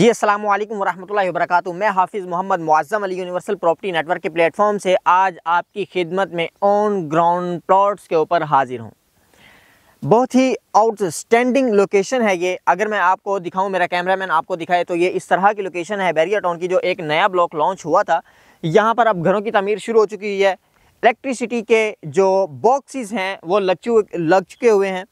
जी अस्सलाम वालेकुम वरहमतुल्लाहि वबरकत मैं Hafiz Mohammad Muazzam Ali universal property network के प्लेटफॉर्म से आज आपकी खिदमत में ऑन ग्राउंड प्लॉट्स के ऊपर हाजिर हूँ बहुत ही आउटस्टैंडिंग लोकेशन है ये अगर मैं आपको दिखाऊं मेरा कैमरामैन आपको दिखाए तो ये इस तरह की लोकेशन है बैरिया टाउन की जो एक नया ब्लॉक लॉन्च हुआ था यहाँ पर अब घरों की तमीर शुरू हो चुकी है इलेक्ट्रिसिटी के जो बॉक्सेस हैं वो लग चु लग चुके हुए हैं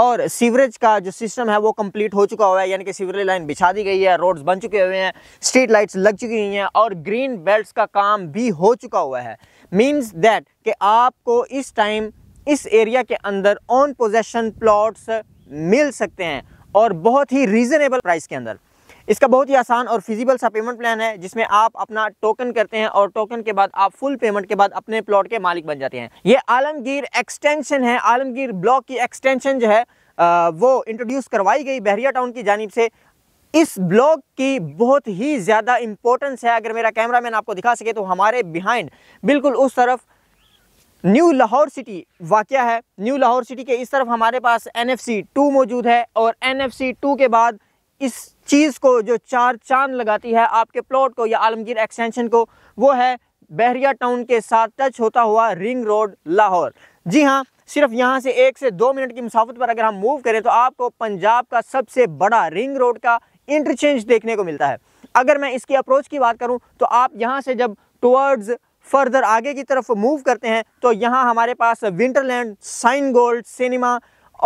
और सीवरेज का जो सिस्टम है वो कंप्लीट हो चुका हुआ है यानी कि सीवरेज लाइन बिछा दी गई है रोड्स बन चुके हुए हैं स्ट्रीट लाइट्स लग चुकी हुई हैं और ग्रीन बेल्ट का काम भी हो चुका हुआ है मीन्स दैट कि आपको इस टाइम इस एरिया के अंदर ऑन पोजेशन प्लॉट्स मिल सकते हैं और बहुत ही रीज़नेबल प्राइस के अंदर इसका बहुत ही आसान और फिजिबल सा पेमेंट प्लान है जिसमें आप अपना टोकन करते हैं और टोकन के बाद आप फुल पेमेंट के बाद अपने प्लॉट के मालिक बन जाते हैं ये आलमगीर एक्सटेंशन है आलमगीर ब्लॉक की एक्सटेंशन जो है वो इंट्रोड्यूस करवाई गई बहरिया टाउन की जानब से इस ब्लॉग की बहुत ही ज़्यादा इम्पोर्टेंस है अगर मेरा कैमरामैन आपको दिखा सके तो हमारे बिहाइंड बिल्कुल उस तरफ न्यू लाहौर सिटी वाक़ है न्यू लाहौर सिटी के इस तरफ हमारे पास एन एफ सी टू मौजूद है और एन एफ सी टू के बाद इस चीज़ को जो चार चांद लगाती है आपके प्लॉट को या आलमगीर एक्सटेंशन को वो है बहरिया टाउन के साथ टच होता हुआ रिंग रोड लाहौर जी हाँ सिर्फ यहाँ से एक से दो मिनट की मुसाफत पर अगर हम मूव करें तो आपको पंजाब का सबसे बड़ा रिंग रोड का इंटरचेंज देखने को मिलता है अगर मैं इसकी अप्रोच की बात करूँ तो आप यहाँ से जब टूवर्ड्स फर्दर आगे की तरफ मूव करते हैं तो यहाँ हमारे पास विंटरलैंड साइन गोल्ड सिनेमा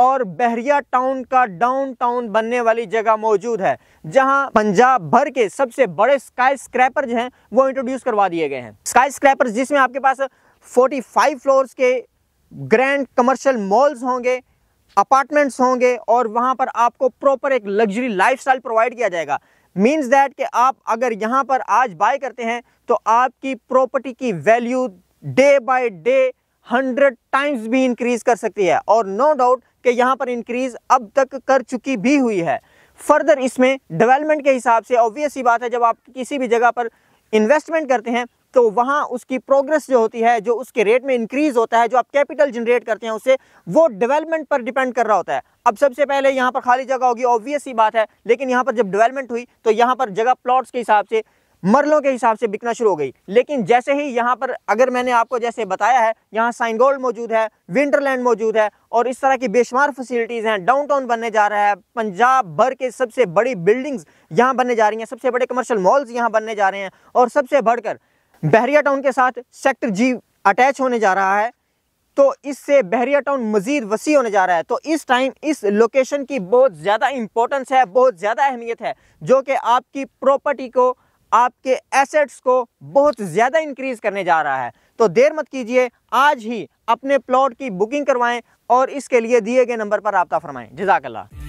और बहरिया टाउन का डाउनटाउन बनने वाली जगह मौजूद है जहां पंजाब भर के सबसे बड़े स्काई जो हैं वो इंट्रोड्यूस करवा दिए गए हैं स्काई स्क्रैपर जिसमें आपके पास 45 फ्लोर्स के ग्रैंड कमर्शियल मॉल्स होंगे अपार्टमेंट्स होंगे और वहां पर आपको प्रॉपर एक लग्जरी लाइफ प्रोवाइड किया जाएगा मीन्स दैट कि आप अगर यहाँ पर आज बाय करते हैं तो आपकी प्रॉपर्टी की value day by day hundred times भी इंक्रीज कर सकती है और नो no डाउट कि यहाँ पर इंक्रीज़ अब तक कर चुकी भी हुई है फर्दर इसमें डेवलपमेंट के हिसाब से ऑब्वियस ही बात है जब आप किसी भी जगह पर इन्वेस्टमेंट करते हैं तो वहाँ उसकी प्रोग्रेस जो होती है जो उसके रेट में इंक्रीज़ होता है जो आप कैपिटल जनरेट करते हैं उससे वो डेवलपमेंट पर डिपेंड कर रहा होता है अब सबसे पहले यहाँ पर खाली जगह होगी ऑब्वियस ही बात है लेकिन यहाँ पर जब डेवलपमेंट हुई तो यहाँ पर जगह प्लॉट्स के हिसाब से मरलों के हिसाब से बिकना शुरू हो गई लेकिन जैसे ही यहाँ पर अगर मैंने आपको जैसे बताया है यहाँ साइन गोल्ड मौजूद है विंटरलैंड मौजूद है और इस तरह की बेशुमार फैसिलिटीज़ हैं डाउनटाउन बनने जा रहा है पंजाब भर के सबसे बड़ी बिल्डिंग्स यहाँ बनने जा रही हैं सबसे बड़े कमर्शल मॉल्स यहाँ बनने जा रहे हैं और सबसे बढ़कर बहरिया टाउन के साथ सेक्टर जी अटैच होने जा रहा है तो इससे बहरिया टाउन मज़ीद वसी होने जा रहा है तो इस टाइम इस लोकेशन की बहुत ज़्यादा इंपॉर्टेंस है बहुत ज़्यादा अहमियत है जो कि आपकी प्रॉपर्टी को आपके एसेट्स को बहुत ज़्यादा इंक्रीज करने जा रहा है तो देर मत कीजिए आज ही अपने प्लॉट की बुकिंग करवाएं और इसके लिए दिए गए नंबर पर रबता फरमाएं जजाकल्ला